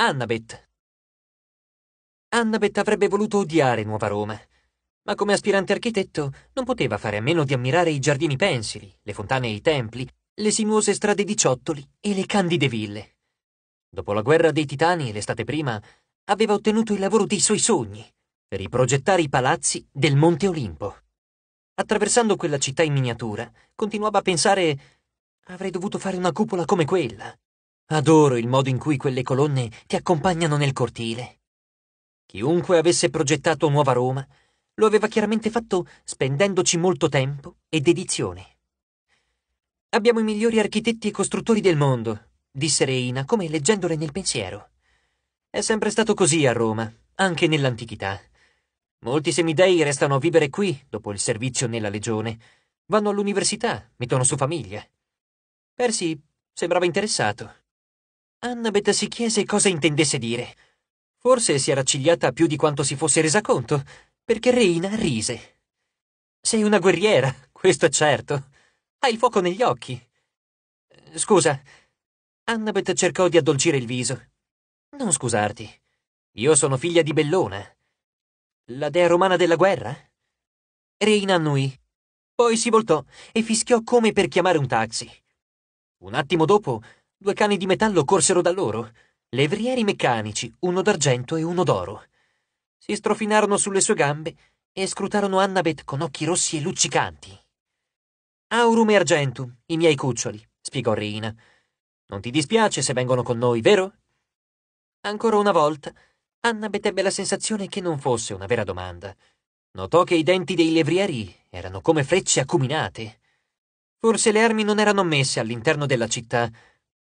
Annabeth. Annabeth avrebbe voluto odiare Nuova Roma, ma come aspirante architetto non poteva fare a meno di ammirare i giardini pensili, le fontane e i templi, le sinuose strade di ciottoli e le candide ville. Dopo la guerra dei titani, l'estate prima, aveva ottenuto il lavoro dei suoi sogni per riprogettare i palazzi del Monte Olimpo. Attraversando quella città in miniatura, continuava a pensare avrei dovuto fare una cupola come quella, Adoro il modo in cui quelle colonne ti accompagnano nel cortile. Chiunque avesse progettato Nuova Roma lo aveva chiaramente fatto spendendoci molto tempo e dedizione. Abbiamo i migliori architetti e costruttori del mondo, disse Reina come leggendole nel pensiero. È sempre stato così a Roma, anche nell'antichità. Molti semidei restano a vivere qui dopo il servizio nella legione, vanno all'università, mettono su famiglia. Persi sembrava interessato. Annabeth si chiese cosa intendesse dire. Forse si era accigliata più di quanto si fosse resa conto, perché Reina rise. Sei una guerriera, questo è certo. Hai il fuoco negli occhi. Scusa. Annabeth cercò di addolcire il viso. Non scusarti. Io sono figlia di Bellona. La dea romana della guerra? Reina annui. Poi si voltò e fischiò come per chiamare un taxi. Un attimo dopo Due cani di metallo corsero da loro, levrieri meccanici, uno d'argento e uno d'oro. Si strofinarono sulle sue gambe e scrutarono Annabeth con occhi rossi e luccicanti. Aurum e Argentum, i miei cuccioli, spiegò Reina. Non ti dispiace se vengono con noi, vero? Ancora una volta, Annabeth ebbe la sensazione che non fosse una vera domanda. Notò che i denti dei levrieri erano come frecce acuminate. Forse le armi non erano messe all'interno della città,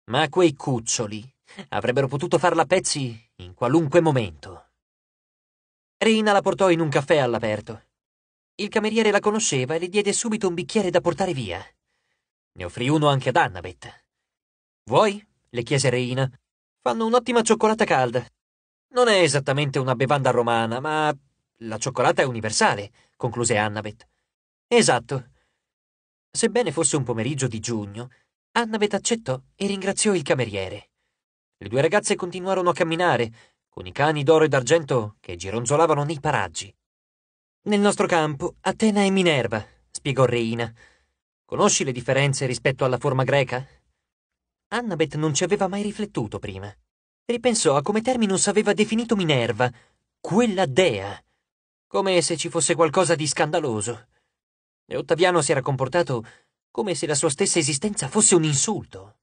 ma quei cuccioli avrebbero potuto farla a pezzi in qualunque momento. Rina la portò in un caffè all'aperto. Il cameriere la conosceva e le diede subito un bicchiere da portare via. Ne offrì uno anche ad Annabeth. Vuoi? le chiese Reina. Fanno un'ottima cioccolata calda. Non è esattamente una bevanda romana, ma la cioccolata è universale, concluse Annabeth. Esatto. Sebbene fosse un pomeriggio di giugno, Anna accettò e ringraziò il cameriere. Le due ragazze continuarono a camminare, con i cani d'oro e d'argento che gironzolavano nei paraggi. Nel nostro campo, Atena e Minerva, spiegò Reina. Conosci le differenze rispetto alla forma greca? Annabeth non ci aveva mai riflettuto prima. Ripensò a come Terminus aveva definito Minerva, quella dea, come se ci fosse qualcosa di scandaloso. E Ottaviano si era comportato come se la sua stessa esistenza fosse un insulto.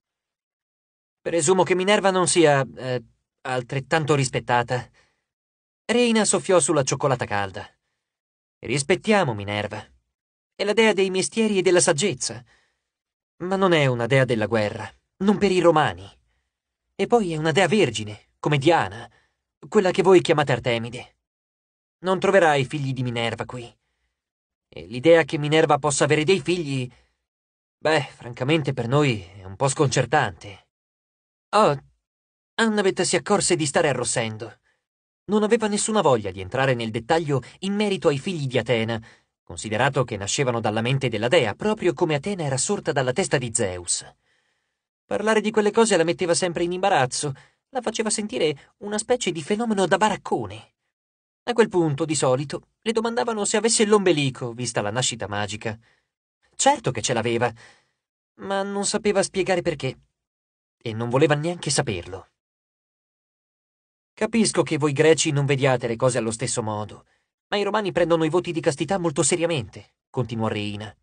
Presumo che Minerva non sia eh, altrettanto rispettata. Reina soffiò sulla cioccolata calda. Rispettiamo Minerva. È la dea dei mestieri e della saggezza. Ma non è una dea della guerra, non per i romani. E poi è una dea vergine, come Diana, quella che voi chiamate Artemide. Non troverai figli di Minerva qui. E l'idea che Minerva possa avere dei figli Beh, francamente per noi è un po' sconcertante. Oh, Annabeth si accorse di stare arrossendo. Non aveva nessuna voglia di entrare nel dettaglio in merito ai figli di Atena, considerato che nascevano dalla mente della dea, proprio come Atena era sorta dalla testa di Zeus. Parlare di quelle cose la metteva sempre in imbarazzo, la faceva sentire una specie di fenomeno da baraccone. A quel punto, di solito, le domandavano se avesse l'ombelico, vista la nascita magica. Certo che ce l'aveva, ma non sapeva spiegare perché. E non voleva neanche saperlo. Capisco che voi greci non vediate le cose allo stesso modo, ma i romani prendono i voti di castità molto seriamente, continuò Reina.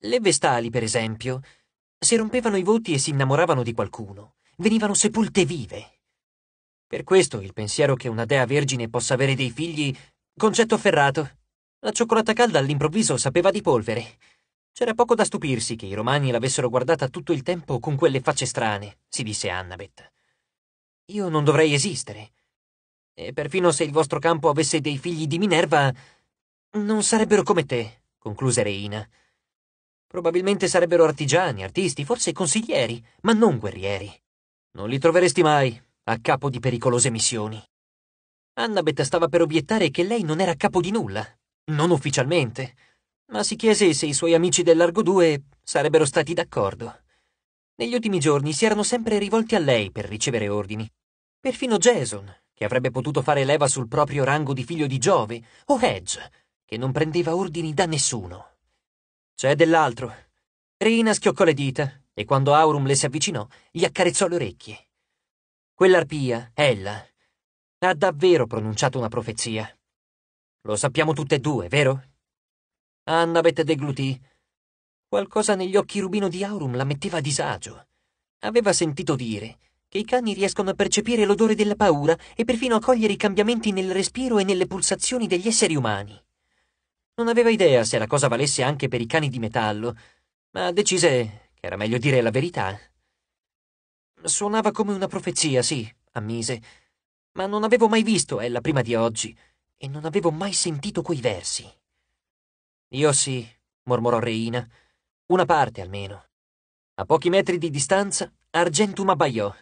Le vestali, per esempio, se rompevano i voti e si innamoravano di qualcuno, venivano sepolte vive. Per questo il pensiero che una dea vergine possa avere dei figli, concetto ferrato. La cioccolata calda all'improvviso sapeva di polvere. C'era poco da stupirsi che i romani l'avessero guardata tutto il tempo con quelle facce strane, si disse Annabeth. Io non dovrei esistere. E perfino se il vostro campo avesse dei figli di Minerva, non sarebbero come te, concluse Reina. Probabilmente sarebbero artigiani, artisti, forse consiglieri, ma non guerrieri. Non li troveresti mai a capo di pericolose missioni. Annabeth stava per obiettare che lei non era a capo di nulla, non ufficialmente ma si chiese se i suoi amici dell'Argo 2 sarebbero stati d'accordo. Negli ultimi giorni si erano sempre rivolti a lei per ricevere ordini. Perfino Jason, che avrebbe potuto fare leva sul proprio rango di figlio di Giove, o Hedge, che non prendeva ordini da nessuno. C'è dell'altro. Rina schioccò le dita e quando Aurum le si avvicinò, gli accarezzò le orecchie. Quell'arpia, Ella, ha davvero pronunciato una profezia. Lo sappiamo tutte e due, vero? Anna deglutì. Qualcosa negli occhi rubino di Aurum la metteva a disagio. Aveva sentito dire che i cani riescono a percepire l'odore della paura e perfino a cogliere i cambiamenti nel respiro e nelle pulsazioni degli esseri umani. Non aveva idea se la cosa valesse anche per i cani di metallo, ma decise che era meglio dire la verità. Suonava come una profezia, sì, ammise, ma non avevo mai visto ella prima di oggi e non avevo mai sentito quei versi. Io sì, mormorò Reina. Una parte almeno. A pochi metri di distanza, Argentum abbaiò.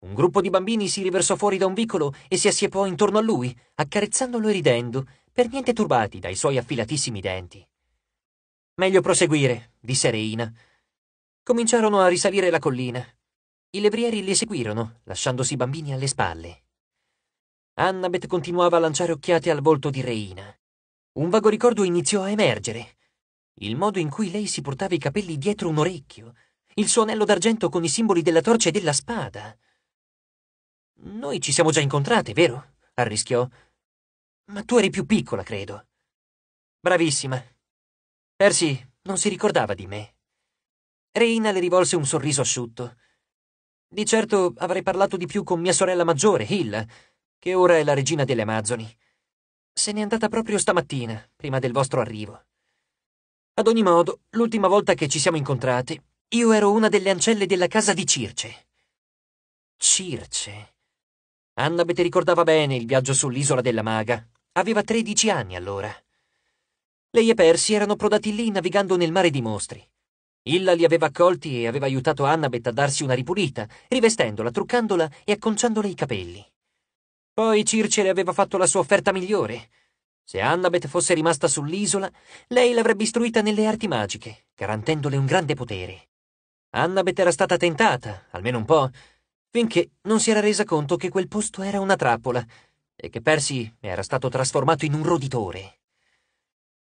Un gruppo di bambini si riversò fuori da un vicolo e si assiepò intorno a lui, accarezzandolo e ridendo, per niente turbati dai suoi affilatissimi denti. Meglio proseguire, disse Reina. Cominciarono a risalire la collina. I levrieri li seguirono, lasciandosi i bambini alle spalle. Annabeth continuava a lanciare occhiate al volto di Reina un vago ricordo iniziò a emergere. Il modo in cui lei si portava i capelli dietro un orecchio, il suo anello d'argento con i simboli della torcia e della spada. Noi ci siamo già incontrate, vero? arrischiò. Ma tu eri più piccola, credo. Bravissima. Percy non si ricordava di me. Reina le rivolse un sorriso asciutto. Di certo avrei parlato di più con mia sorella maggiore, Hilla, che ora è la regina delle Amazzoni. Se n'è andata proprio stamattina, prima del vostro arrivo. Ad ogni modo, l'ultima volta che ci siamo incontrate, io ero una delle ancelle della casa di Circe. Circe. Annabeth ricordava bene il viaggio sull'isola della maga. Aveva tredici anni allora. Lei e Persi erano prodati lì navigando nel mare di mostri. Illa li aveva accolti e aveva aiutato Annabeth a darsi una ripulita, rivestendola, truccandola e acconciandole i capelli. Poi Circe le aveva fatto la sua offerta migliore. Se Annabeth fosse rimasta sull'isola, lei l'avrebbe istruita nelle arti magiche, garantendole un grande potere. Annabeth era stata tentata, almeno un po', finché non si era resa conto che quel posto era una trappola e che Percy era stato trasformato in un roditore.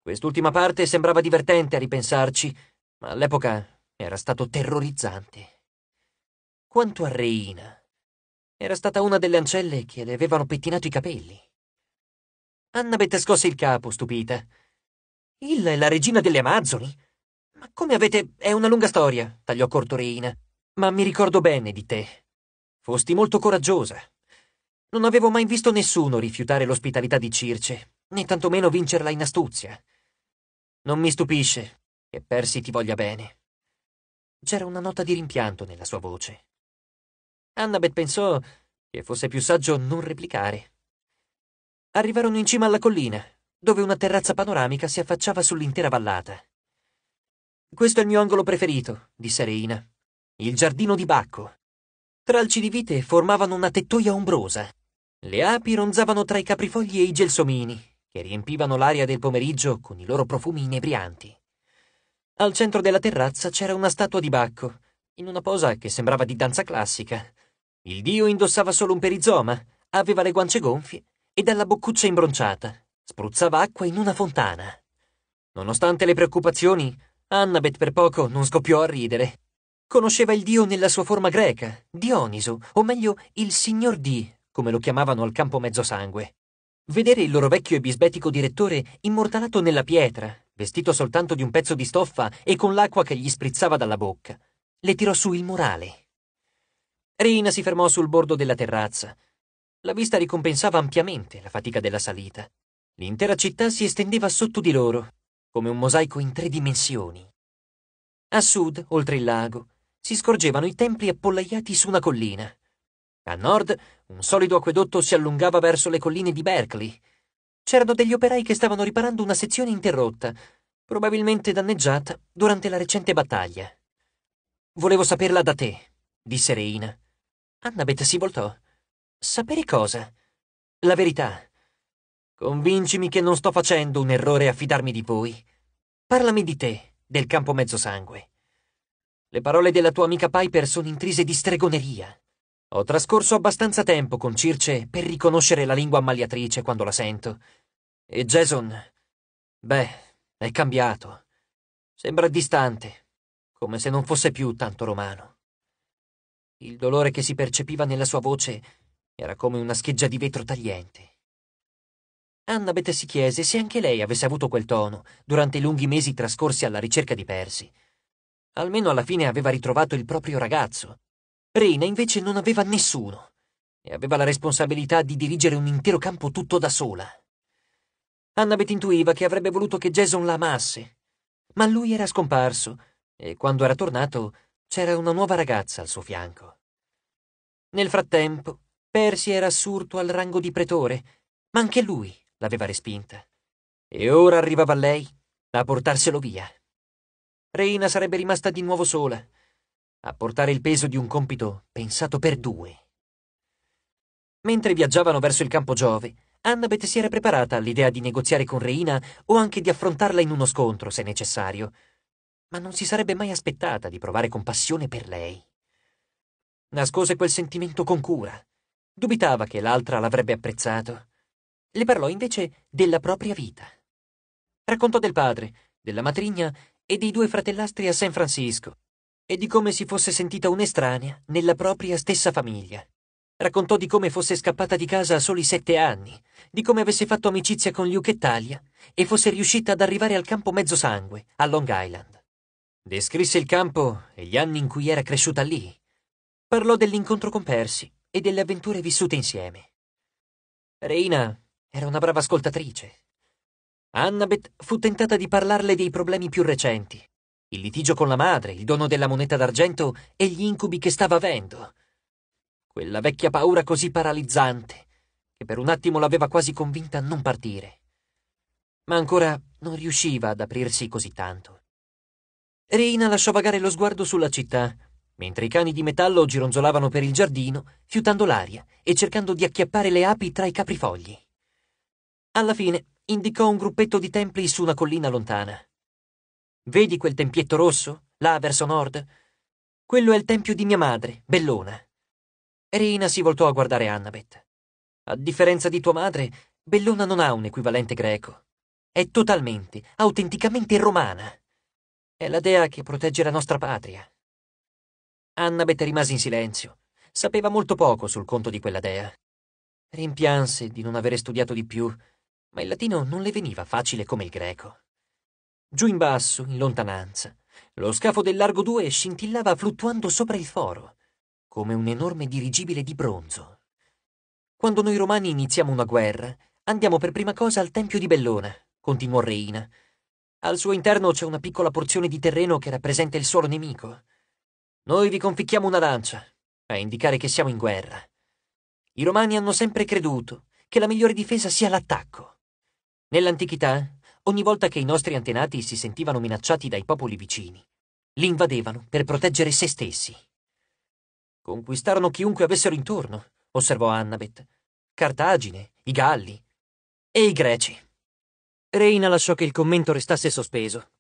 Quest'ultima parte sembrava divertente a ripensarci, ma all'epoca era stato terrorizzante. Quanto a Reina, era stata una delle ancelle che le avevano pettinato i capelli. Annabeth scosse il capo, stupita. Illa è la regina delle Amazzoni? Ma come avete... è una lunga storia, tagliò corto Reina. Ma mi ricordo bene di te. Fosti molto coraggiosa. Non avevo mai visto nessuno rifiutare l'ospitalità di Circe, né tantomeno vincerla in astuzia. Non mi stupisce che Persi ti voglia bene. C'era una nota di rimpianto nella sua voce. Annabeth pensò che fosse più saggio non replicare. Arrivarono in cima alla collina, dove una terrazza panoramica si affacciava sull'intera vallata. Questo è il mio angolo preferito, disse Reina. Il giardino di Bacco. Tralci di vite formavano una tettoia ombrosa. Le api ronzavano tra i caprifogli e i gelsomini, che riempivano l'aria del pomeriggio con i loro profumi inebrianti. Al centro della terrazza c'era una statua di Bacco, in una posa che sembrava di danza classica, il dio indossava solo un perizoma, aveva le guance gonfie e dalla boccuccia imbronciata. Spruzzava acqua in una fontana. Nonostante le preoccupazioni, Annabeth per poco non scoppiò a ridere. Conosceva il dio nella sua forma greca, Dioniso, o meglio il signor D, come lo chiamavano al campo mezzosangue. Vedere il loro vecchio e bisbetico direttore immortalato nella pietra, vestito soltanto di un pezzo di stoffa e con l'acqua che gli sprizzava dalla bocca, le tirò su il morale. Reina si fermò sul bordo della terrazza. La vista ricompensava ampiamente la fatica della salita. L'intera città si estendeva sotto di loro, come un mosaico in tre dimensioni. A sud, oltre il lago, si scorgevano i templi appollaiati su una collina. A nord, un solido acquedotto si allungava verso le colline di Berkeley. C'erano degli operai che stavano riparando una sezione interrotta, probabilmente danneggiata durante la recente battaglia. Volevo saperla da te, disse Reina Annabeth si voltò. Sapere cosa? La verità. Convincimi che non sto facendo un errore a fidarmi di voi. Parlami di te, del campo mezzosangue. Le parole della tua amica Piper sono intrise di stregoneria. Ho trascorso abbastanza tempo con Circe per riconoscere la lingua ammaliatrice quando la sento. E Jason... Beh, è cambiato. Sembra distante, come se non fosse più tanto romano. Il dolore che si percepiva nella sua voce era come una scheggia di vetro tagliente. Annabeth si chiese se anche lei avesse avuto quel tono durante i lunghi mesi trascorsi alla ricerca di Percy. Almeno alla fine aveva ritrovato il proprio ragazzo. Rina invece non aveva nessuno e aveva la responsabilità di dirigere un intero campo tutto da sola. Annabeth intuiva che avrebbe voluto che Jason la amasse, ma lui era scomparso e quando era tornato c'era una nuova ragazza al suo fianco. Nel frattempo, Percy era assurdo al rango di pretore, ma anche lui l'aveva respinta. E ora arrivava lei a portarselo via. Reina sarebbe rimasta di nuovo sola, a portare il peso di un compito pensato per due. Mentre viaggiavano verso il campo Giove, Annabeth si era preparata all'idea di negoziare con Reina o anche di affrontarla in uno scontro, se necessario, ma non si sarebbe mai aspettata di provare compassione per lei. Nascose quel sentimento con cura. Dubitava che l'altra l'avrebbe apprezzato. Le parlò invece della propria vita. Raccontò del padre, della matrigna e dei due fratellastri a San Francisco e di come si fosse sentita un'estranea nella propria stessa famiglia. Raccontò di come fosse scappata di casa a soli sette anni, di come avesse fatto amicizia con Luke e Talia e fosse riuscita ad arrivare al campo mezzosangue, a Long Island. Descrisse il campo e gli anni in cui era cresciuta lì. Parlò dell'incontro con Percy e delle avventure vissute insieme. Reina era una brava ascoltatrice. Annabeth fu tentata di parlarle dei problemi più recenti, il litigio con la madre, il dono della moneta d'argento e gli incubi che stava avendo. Quella vecchia paura così paralizzante, che per un attimo l'aveva quasi convinta a non partire. Ma ancora non riusciva ad aprirsi così tanto. Reina lasciò vagare lo sguardo sulla città, mentre i cani di metallo gironzolavano per il giardino, fiutando l'aria e cercando di acchiappare le api tra i caprifogli. Alla fine indicò un gruppetto di templi su una collina lontana. Vedi quel tempietto rosso, là verso nord? Quello è il tempio di mia madre, Bellona. Reina si voltò a guardare Annabeth. A differenza di tua madre, Bellona non ha un equivalente greco. È totalmente, autenticamente romana. È la dea che protegge la nostra patria. Annabeth rimase in silenzio. Sapeva molto poco sul conto di quella dea. Rimpianse di non avere studiato di più, ma il latino non le veniva facile come il greco. Giù in basso, in lontananza, lo scafo del Largo 2 scintillava fluttuando sopra il foro, come un enorme dirigibile di bronzo. Quando noi romani iniziamo una guerra, andiamo per prima cosa al Tempio di Bellona, continuò Reina, al suo interno c'è una piccola porzione di terreno che rappresenta il suolo nemico. Noi vi conficchiamo una lancia, a indicare che siamo in guerra. I romani hanno sempre creduto che la migliore difesa sia l'attacco. Nell'antichità, ogni volta che i nostri antenati si sentivano minacciati dai popoli vicini, li invadevano per proteggere se stessi. Conquistarono chiunque avessero intorno, osservò Annabeth. Cartagine, i Galli e i Greci. Reina lasciò che il commento restasse sospeso.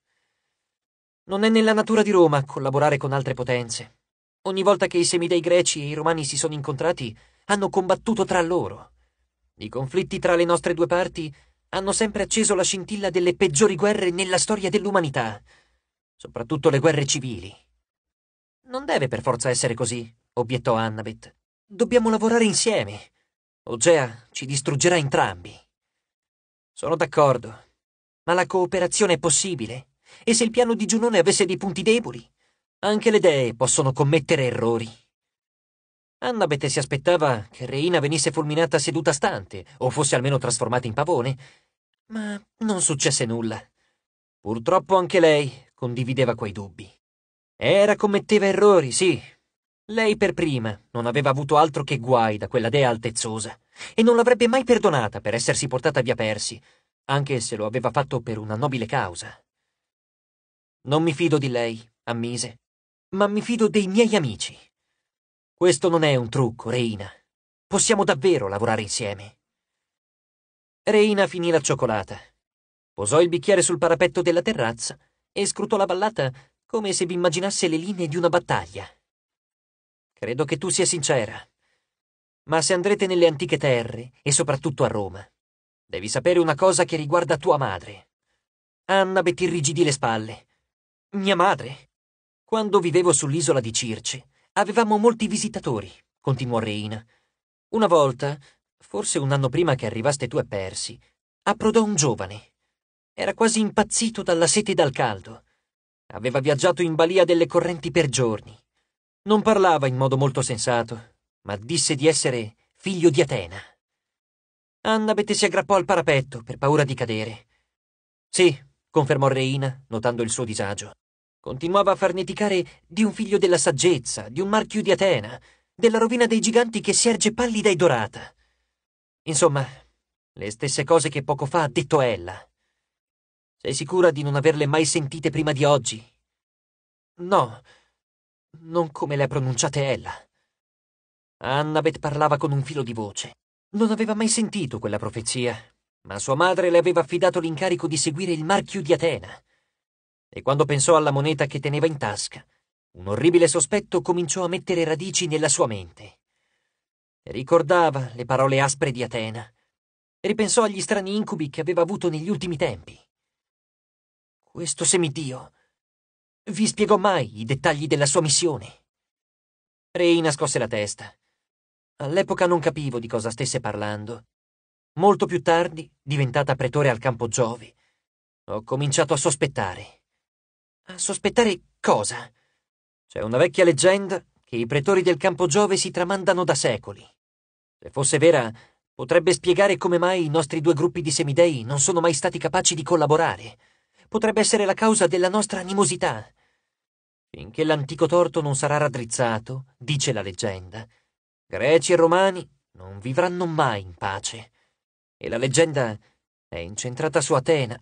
Non è nella natura di Roma collaborare con altre potenze. Ogni volta che i semidei greci e i romani si sono incontrati, hanno combattuto tra loro. I conflitti tra le nostre due parti hanno sempre acceso la scintilla delle peggiori guerre nella storia dell'umanità, soprattutto le guerre civili. Non deve per forza essere così, obiettò Annabeth. Dobbiamo lavorare insieme. Ogea ci distruggerà entrambi. Sono d'accordo. Ma la cooperazione è possibile. E se il piano di Giunone avesse dei punti deboli? Anche le dee possono commettere errori. Annabeth si aspettava che Reina venisse fulminata seduta stante, o fosse almeno trasformata in pavone, ma non successe nulla. Purtroppo anche lei condivideva quei dubbi. Era commetteva errori, sì, lei per prima non aveva avuto altro che guai da quella dea altezzosa e non l'avrebbe mai perdonata per essersi portata via persi, anche se lo aveva fatto per una nobile causa. Non mi fido di lei, ammise, ma mi fido dei miei amici. Questo non è un trucco, Reina. Possiamo davvero lavorare insieme. Reina finì la cioccolata, posò il bicchiere sul parapetto della terrazza e scrutò la ballata come se vi immaginasse le linee di una battaglia. Credo che tu sia sincera. Ma se andrete nelle antiche terre, e soprattutto a Roma, devi sapere una cosa che riguarda tua madre. Anna Bettirrigidì le spalle. Mia madre. Quando vivevo sull'isola di Circe, avevamo molti visitatori, continuò Reina. Una volta, forse un anno prima che arrivaste tu e persi, approdò un giovane. Era quasi impazzito dalla sete e dal caldo. Aveva viaggiato in balia delle correnti per giorni non parlava in modo molto sensato, ma disse di essere figlio di Atena. Annabeth si aggrappò al parapetto per paura di cadere. Sì, confermò Reina, notando il suo disagio. Continuava a farneticare di un figlio della saggezza, di un marchio di Atena, della rovina dei giganti che si erge pallida e dorata. Insomma, le stesse cose che poco fa ha detto ella. Sei sicura di non averle mai sentite prima di oggi? No, non come le ha pronunciate ella. Annabeth parlava con un filo di voce. Non aveva mai sentito quella profezia, ma sua madre le aveva affidato l'incarico di seguire il marchio di Atena. E quando pensò alla moneta che teneva in tasca, un orribile sospetto cominciò a mettere radici nella sua mente. Ricordava le parole aspre di Atena e ripensò agli strani incubi che aveva avuto negli ultimi tempi. Questo semidio vi spiegò mai i dettagli della sua missione. Ray nascose la testa. All'epoca non capivo di cosa stesse parlando. Molto più tardi, diventata pretore al campo Giove, ho cominciato a sospettare. A sospettare cosa? C'è una vecchia leggenda che i pretori del campo Giove si tramandano da secoli. Se fosse vera, potrebbe spiegare come mai i nostri due gruppi di semidei non sono mai stati capaci di collaborare potrebbe essere la causa della nostra animosità. Finché l'antico torto non sarà raddrizzato, dice la leggenda, greci e romani non vivranno mai in pace. E la leggenda è incentrata su Atena.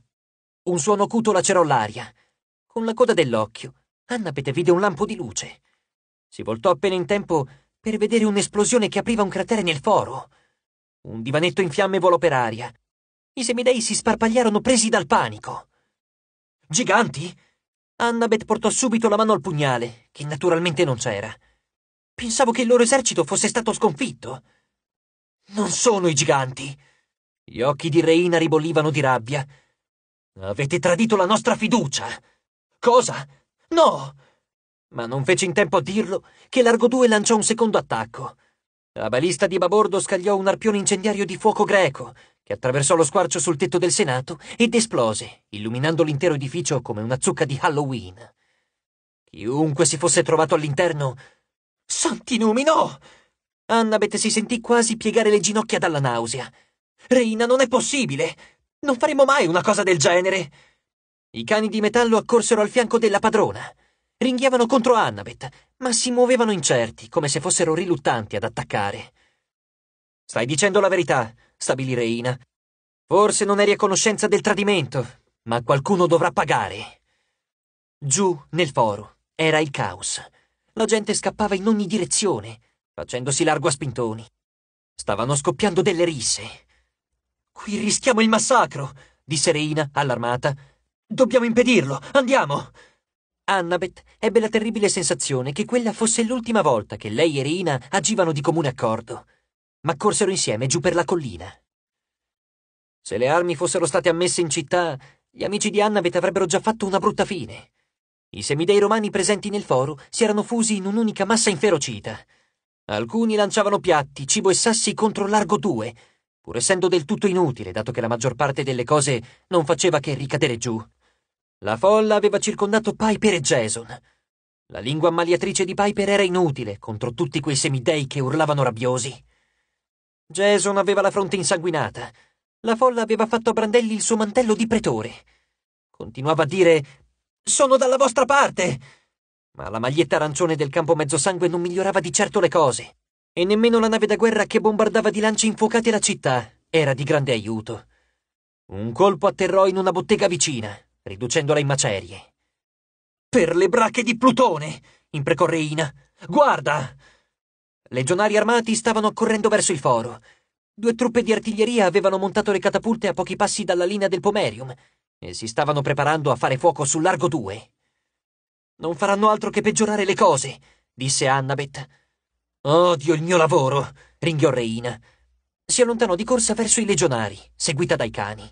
Un suono acuto lacerò l'aria. Con la coda dell'occhio, Annabeth vide un lampo di luce. Si voltò appena in tempo per vedere un'esplosione che apriva un cratere nel foro. Un divanetto in fiamme volò per aria. I semidei si sparpagliarono presi dal panico. Giganti? Annabeth portò subito la mano al pugnale, che naturalmente non c'era. Pensavo che il loro esercito fosse stato sconfitto. Non sono i giganti. Gli occhi di Reina ribollivano di rabbia. Avete tradito la nostra fiducia. Cosa? No! Ma non fece in tempo a dirlo che Largo 2 lanciò un secondo attacco. La balista di babordo scagliò un arpione incendiario di fuoco greco, che attraversò lo squarcio sul tetto del Senato ed esplose, illuminando l'intero edificio come una zucca di Halloween. Chiunque si fosse trovato all'interno... Santi numi, no! Annabeth si sentì quasi piegare le ginocchia dalla nausea. Reina, non è possibile! Non faremo mai una cosa del genere! I cani di metallo accorsero al fianco della padrona. Ringhiavano contro Annabeth, ma si muovevano incerti, come se fossero riluttanti ad attaccare. Stai dicendo la verità, stabilì Reina. Forse non eri a conoscenza del tradimento, ma qualcuno dovrà pagare. Giù, nel foro, era il caos. La gente scappava in ogni direzione, facendosi largo a spintoni. Stavano scoppiando delle risse. Qui rischiamo il massacro, disse Reina, allarmata. Dobbiamo impedirlo, andiamo! Annabeth ebbe la terribile sensazione che quella fosse l'ultima volta che lei e Reina agivano di comune accordo ma corsero insieme giù per la collina. Se le armi fossero state ammesse in città, gli amici di Annabeth avrebbero già fatto una brutta fine. I semidei romani presenti nel foro si erano fusi in un'unica massa inferocita. Alcuni lanciavano piatti, cibo e sassi contro largo due, pur essendo del tutto inutile, dato che la maggior parte delle cose non faceva che ricadere giù. La folla aveva circondato Piper e Jason. La lingua ammaliatrice di Piper era inutile contro tutti quei semidei che urlavano rabbiosi. Jason aveva la fronte insanguinata. La folla aveva fatto a brandelli il suo mantello di pretore. Continuava a dire Sono dalla vostra parte! Ma la maglietta arancione del campo mezzosangue non migliorava di certo le cose. E nemmeno la nave da guerra che bombardava di lanci infuocati la città era di grande aiuto. Un colpo atterrò in una bottega vicina, riducendola in macerie. Per le brache di Plutone! imprecò Reina. Guarda! Legionari armati stavano correndo verso il foro. Due truppe di artiglieria avevano montato le catapulte a pochi passi dalla linea del pomerium e si stavano preparando a fare fuoco sul largo 2. Non faranno altro che peggiorare le cose, disse Annabeth. Odio il mio lavoro, ringhiò Reina. Si allontanò di corsa verso i legionari, seguita dai cani.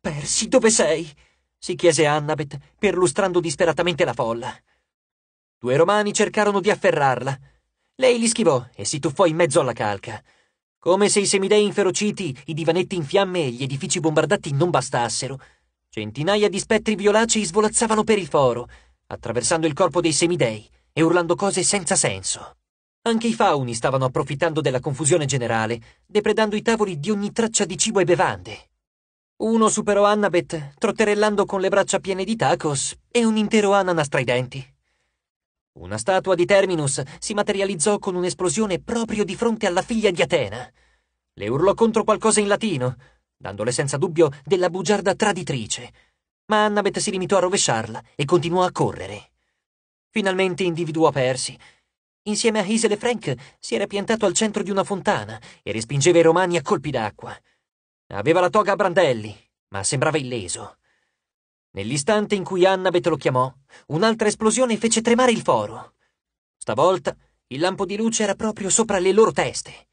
Persi, dove sei? si chiese Annabeth, perlustrando disperatamente la folla. Due romani cercarono di afferrarla, lei li schivò e si tuffò in mezzo alla calca. Come se i semidei inferociti, i divanetti in fiamme e gli edifici bombardati non bastassero, centinaia di spettri violacei svolazzavano per il foro, attraversando il corpo dei semidei e urlando cose senza senso. Anche i fauni stavano approfittando della confusione generale, depredando i tavoli di ogni traccia di cibo e bevande. Uno superò Annabeth, trotterellando con le braccia piene di tacos e un intero ananas tra i denti. Una statua di Terminus si materializzò con un'esplosione proprio di fronte alla figlia di Atena. Le urlò contro qualcosa in latino, dandole senza dubbio della bugiarda traditrice. Ma Annabeth si limitò a rovesciarla e continuò a correre. Finalmente individuò Percy. Insieme a Hazel e Frank si era piantato al centro di una fontana e respingeva i romani a colpi d'acqua. Aveva la toga a brandelli, ma sembrava illeso. Nell'istante in cui Annabeth lo chiamò, un'altra esplosione fece tremare il foro. Stavolta il lampo di luce era proprio sopra le loro teste.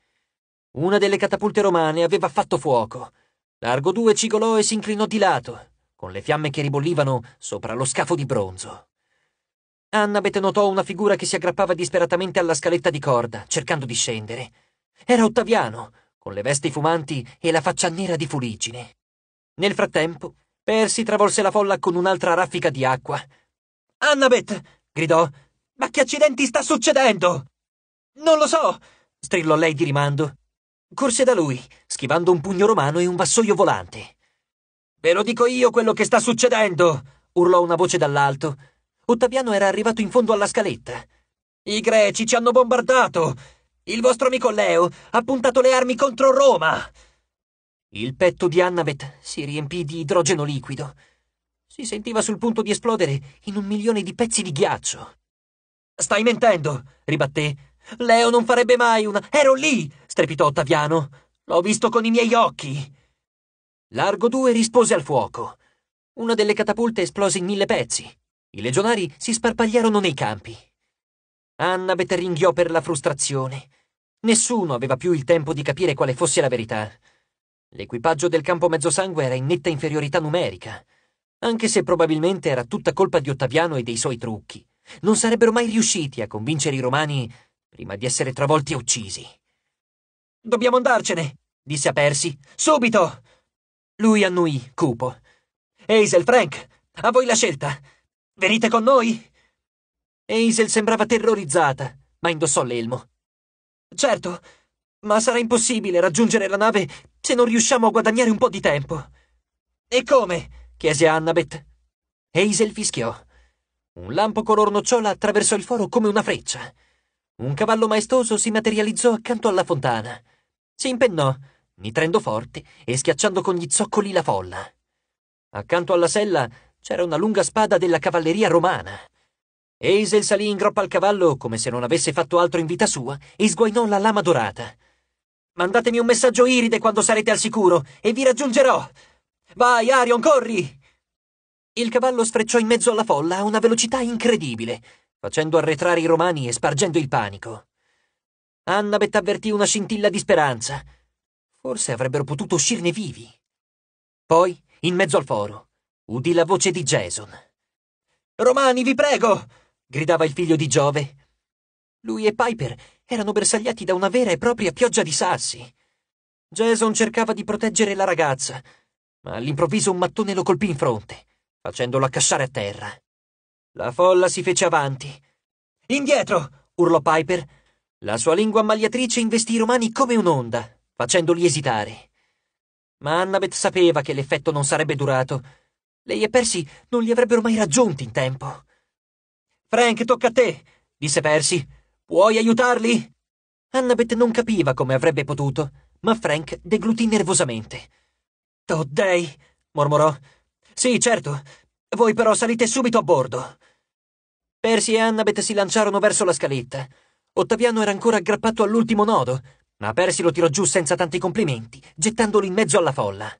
Una delle catapulte romane aveva fatto fuoco. Largo due cigolò e si inclinò di lato, con le fiamme che ribollivano sopra lo scafo di bronzo. Annabeth notò una figura che si aggrappava disperatamente alla scaletta di corda, cercando di scendere. Era Ottaviano, con le vesti fumanti e la faccia nera di fuligine. Nel frattempo, Percy eh, travolse la folla con un'altra raffica di acqua. Annabeth! gridò. Ma che accidenti sta succedendo? Non lo so! strillò lei di rimando. Corse da lui, schivando un pugno romano e un vassoio volante. Ve lo dico io quello che sta succedendo! urlò una voce dall'alto. Ottaviano era arrivato in fondo alla scaletta. I greci ci hanno bombardato! Il vostro amico Leo ha puntato le armi contro Roma! Il petto di Annabeth si riempì di idrogeno liquido. Si sentiva sul punto di esplodere in un milione di pezzi di ghiaccio. Stai mentendo, ribatté. Leo non farebbe mai una. Ero lì! strepitò Ottaviano. L'ho visto con i miei occhi. Largo 2 rispose al fuoco. Una delle catapulte esplose in mille pezzi. I legionari si sparpagliarono nei campi. Annabeth ringhiò per la frustrazione. Nessuno aveva più il tempo di capire quale fosse la verità. L'equipaggio del campo mezzosangue era in netta inferiorità numerica, anche se probabilmente era tutta colpa di Ottaviano e dei suoi trucchi. Non sarebbero mai riusciti a convincere i romani prima di essere travolti e uccisi. Dobbiamo andarcene, disse a Percy. Subito! Lui annui, cupo. Eisel, Frank, a voi la scelta. Venite con noi? Eisel sembrava terrorizzata, ma indossò l'elmo. Certo, ma sarà impossibile raggiungere la nave se non riusciamo a guadagnare un po' di tempo. E come? chiese Annabeth. Hazel fischiò. Un lampo color nocciola attraversò il foro come una freccia. Un cavallo maestoso si materializzò accanto alla fontana. Si impennò, nitrendo forte e schiacciando con gli zoccoli la folla. Accanto alla sella c'era una lunga spada della cavalleria romana. Hazel salì in groppa al cavallo come se non avesse fatto altro in vita sua e sguainò la lama dorata. Mandatemi un messaggio iride quando sarete al sicuro e vi raggiungerò. Vai, Arion, corri! Il cavallo sfrecciò in mezzo alla folla a una velocità incredibile, facendo arretrare i romani e spargendo il panico. Annabeth avvertì una scintilla di speranza. Forse avrebbero potuto uscirne vivi. Poi, in mezzo al foro, udì la voce di Jason. Romani, vi prego! gridava il figlio di Giove. Lui e Piper erano bersagliati da una vera e propria pioggia di sassi. Jason cercava di proteggere la ragazza, ma all'improvviso un mattone lo colpì in fronte, facendolo accasciare a terra. La folla si fece avanti. Indietro! urlò Piper. La sua lingua ammagliatrice investì i romani come un'onda, facendoli esitare. Ma Annabeth sapeva che l'effetto non sarebbe durato. Lei e Percy non li avrebbero mai raggiunti in tempo. Frank, tocca a te, disse Percy. Puoi aiutarli? Annabeth non capiva come avrebbe potuto, ma Frank deglutì nervosamente. Toddei, oh, mormorò. Sì, certo. Voi però salite subito a bordo. Percy e Annabeth si lanciarono verso la scaletta. Ottaviano era ancora aggrappato all'ultimo nodo, ma Percy lo tirò giù senza tanti complimenti, gettandolo in mezzo alla folla.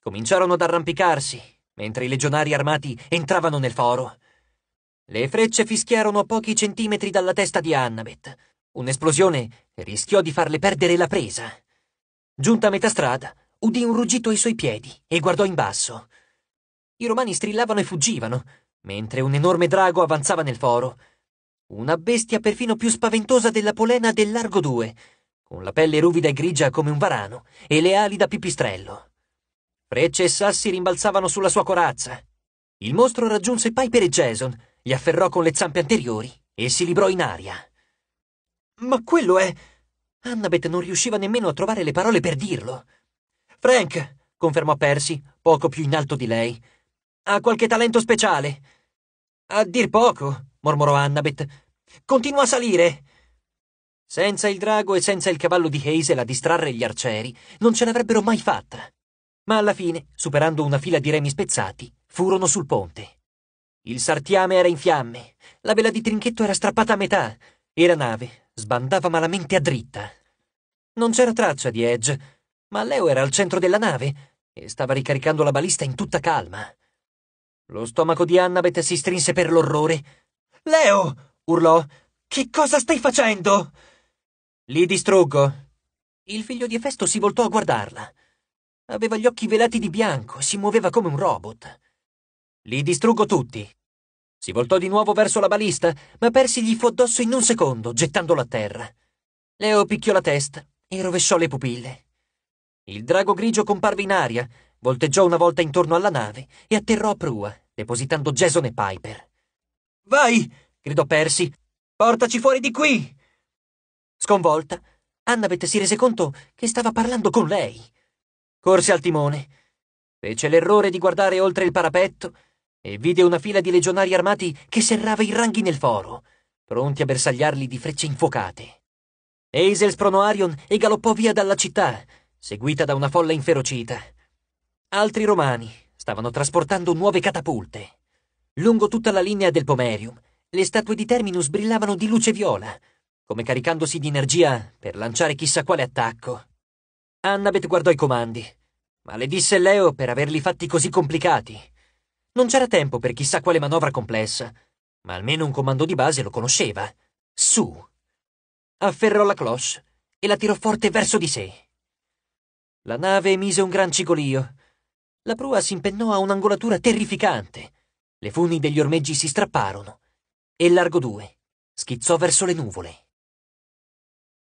Cominciarono ad arrampicarsi, mentre i legionari armati entravano nel foro. Le frecce fischiarono a pochi centimetri dalla testa di Annabeth. Un'esplosione rischiò di farle perdere la presa. Giunta a metà strada, udì un ruggito ai suoi piedi e guardò in basso. I romani strillavano e fuggivano, mentre un enorme drago avanzava nel foro. Una bestia perfino più spaventosa della polena del Largo 2, con la pelle ruvida e grigia come un varano e le ali da pipistrello. Frecce e sassi rimbalzavano sulla sua corazza. Il mostro raggiunse Piper e Jason, gli afferrò con le zampe anteriori e si librò in aria. Ma quello è. Annabeth non riusciva nemmeno a trovare le parole per dirlo. Frank, confermò Percy, poco più in alto di lei. Ha qualche talento speciale. A dir poco, mormorò Annabeth. Continua a salire. Senza il drago e senza il cavallo di Hazel a distrarre gli arcieri, non ce l'avrebbero mai fatta. Ma alla fine, superando una fila di remi spezzati, furono sul ponte. Il sartiame era in fiamme, la vela di trinchetto era strappata a metà e la nave sbandava malamente a dritta. Non c'era traccia di Edge, ma Leo era al centro della nave e stava ricaricando la balista in tutta calma. Lo stomaco di Annabeth si strinse per l'orrore. Leo! urlò. Che cosa stai facendo? Li distruggo. Il figlio di Efesto si voltò a guardarla. Aveva gli occhi velati di bianco e si muoveva come un robot. Li distruggo tutti. Si voltò di nuovo verso la balista, ma Percy gli fu addosso in un secondo, gettandola a terra. Leo picchiò la testa e rovesciò le pupille. Il drago grigio comparve in aria, volteggiò una volta intorno alla nave e atterrò a prua, depositando Jason e Piper. Vai! gridò Percy. Portaci fuori di qui! Sconvolta, Annabeth si rese conto che stava parlando con lei. Corse al timone. Fece l'errore di guardare oltre il parapetto e vide una fila di legionari armati che serrava i ranghi nel foro, pronti a bersagliarli di frecce infuocate. Eisel spronò Arion e galoppò via dalla città, seguita da una folla inferocita. Altri romani stavano trasportando nuove catapulte. Lungo tutta la linea del Pomerium, le statue di Terminus brillavano di luce viola, come caricandosi di energia per lanciare chissà quale attacco. Annabeth guardò i comandi, maledisse Leo per averli fatti così complicati. Non c'era tempo per chissà quale manovra complessa, ma almeno un comando di base lo conosceva. Su! Afferrò la cloche e la tirò forte verso di sé. La nave emise un gran cigolio. La prua si impennò a un'angolatura terrificante. Le funi degli ormeggi si strapparono e il Largo 2 schizzò verso le nuvole.